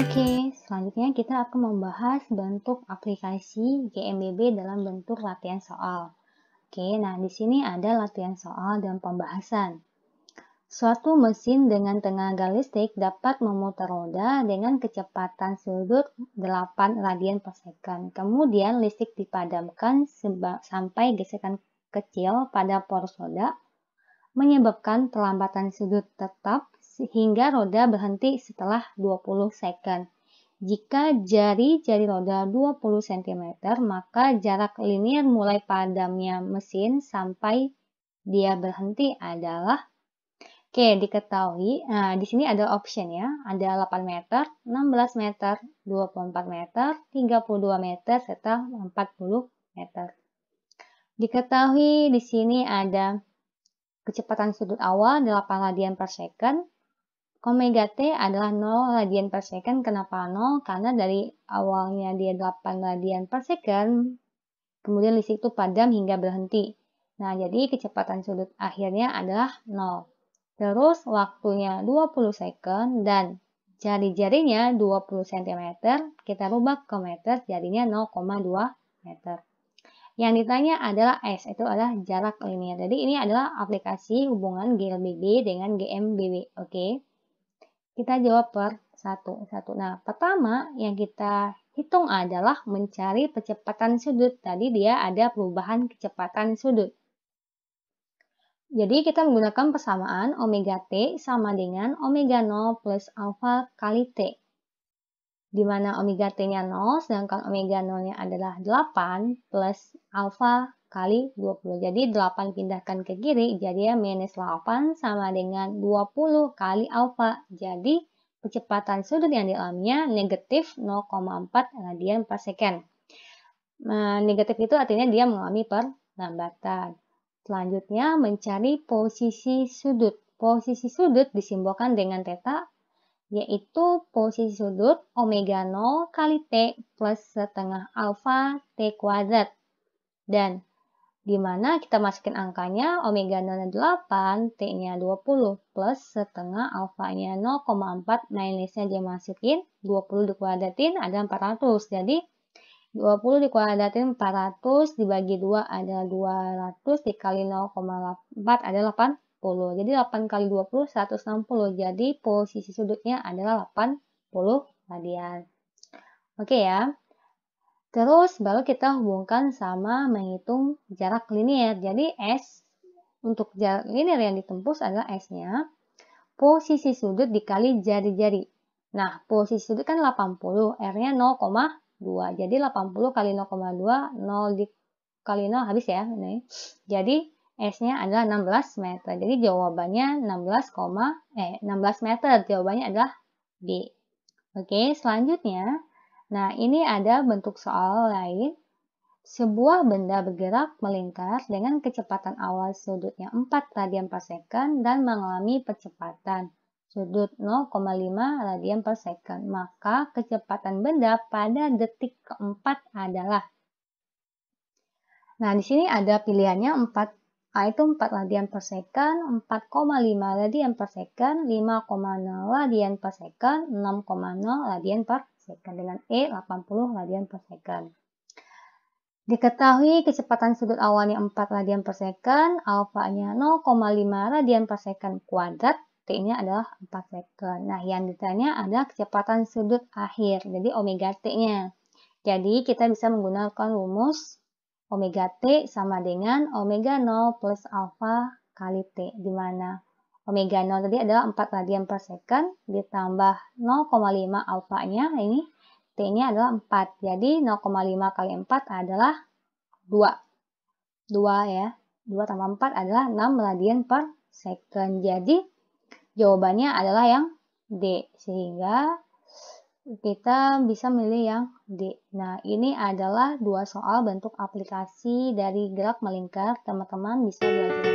Oke, selanjutnya kita akan membahas bentuk aplikasi GMBB dalam bentuk latihan soal. Oke, nah di sini ada latihan soal dan pembahasan. Suatu mesin dengan tenaga listrik dapat memutar roda dengan kecepatan sudut 8 radian per second. Kemudian listrik dipadamkan sampai gesekan kecil pada poros roda menyebabkan perlambatan sudut tetap hingga roda berhenti setelah 20 second. Jika jari-jari roda 20 cm, maka jarak linear mulai padamnya mesin sampai dia berhenti adalah Oke, diketahui nah, di sini ada option ya. Ada 8 meter, 16 meter, 24 meter, 32 meter serta 40 meter. Diketahui di sini ada kecepatan sudut awal 8 radian per second, Omega T adalah 0 radian per second. Kenapa 0? Karena dari awalnya dia 8 radian per second, kemudian listrik itu padam hingga berhenti. Nah, jadi kecepatan sudut akhirnya adalah 0. Terus waktunya 20 second dan jari-jarinya 20 cm, kita rubah ke meter, jadinya 0,2 meter. Yang ditanya adalah S, itu adalah jarak linear. Jadi ini adalah aplikasi hubungan GLBB dengan GMBB, oke? Okay? Kita jawab per satu satu. Nah, pertama yang kita hitung adalah mencari percepatan sudut. Tadi dia ada perubahan kecepatan sudut. Jadi kita menggunakan persamaan omega t sama dengan omega 0 plus alpha kali t. Di mana omega t-nya 0, sedangkan omega 0-nya adalah 8 plus alfa kali 20. Jadi 8 pindahkan ke kiri, jadi ya minus 8 sama dengan 20 kali alfa. Jadi kecepatan sudut yang dialaminya negatif 0,4 radian per second. Nah, negatif itu artinya dia mengalami perlambatan. Selanjutnya, mencari posisi sudut. Posisi sudut disimbolkan dengan theta, yaitu posisi sudut omega 0 kali T plus setengah alfa T kuadrat dan di mana kita masukin angkanya omega 0,8, T-nya 20, plus setengah alfanya 0,4, minusnya dia masukin, 20 dikuadratin ada 400. Jadi 20 dikuadratin 400 dibagi 2 ada 200 dikali 0,4 adalah 80. Jadi 8 kali 20 160. Jadi posisi sudutnya adalah 80 radian. Oke ya. Terus baru kita hubungkan sama menghitung jarak linier. Jadi S untuk jarak linier yang ditembus adalah S-nya posisi sudut dikali jari-jari. Nah, posisi sudut kan 80, R-nya 0,2. Jadi 80 kali 0,2, 0 dikali 0 habis ya. Ini. Jadi S-nya adalah 16 meter. Jadi jawabannya 16, eh 16 meter. Jawabannya adalah B. Oke, selanjutnya Nah, ini ada bentuk soal lain. Sebuah benda bergerak melingkar dengan kecepatan awal sudutnya 4 radian per second dan mengalami percepatan sudut 0,5 radian per second. Maka kecepatan benda pada detik keempat adalah. Nah, di sini ada pilihannya 4 A nah, itu 4 radian per second, 4,5 radian per second, 5,0 radian per second, 6,0 radian per second dengan E 80 radian per second. Diketahui kecepatan sudut awalnya 4 radian per second, alfanya 0,5 radian per second kuadrat, T-nya adalah 4 second. Nah, yang ditanya adalah kecepatan sudut akhir, jadi omega T-nya. Jadi, kita bisa menggunakan rumus omega T sama dengan omega 0 plus alfa kali T, di mana omega 0 tadi adalah 4 radian per second ditambah 0,5 alfanya ini T-nya adalah 4. Jadi 0,5 kali 4 adalah 2. 2 ya. 2 tambah 4 adalah 6 radian per second. Jadi jawabannya adalah yang D. Sehingga kita bisa milih yang D. Nah, ini adalah dua soal bentuk aplikasi dari gerak melingkar. Teman-teman bisa belajar.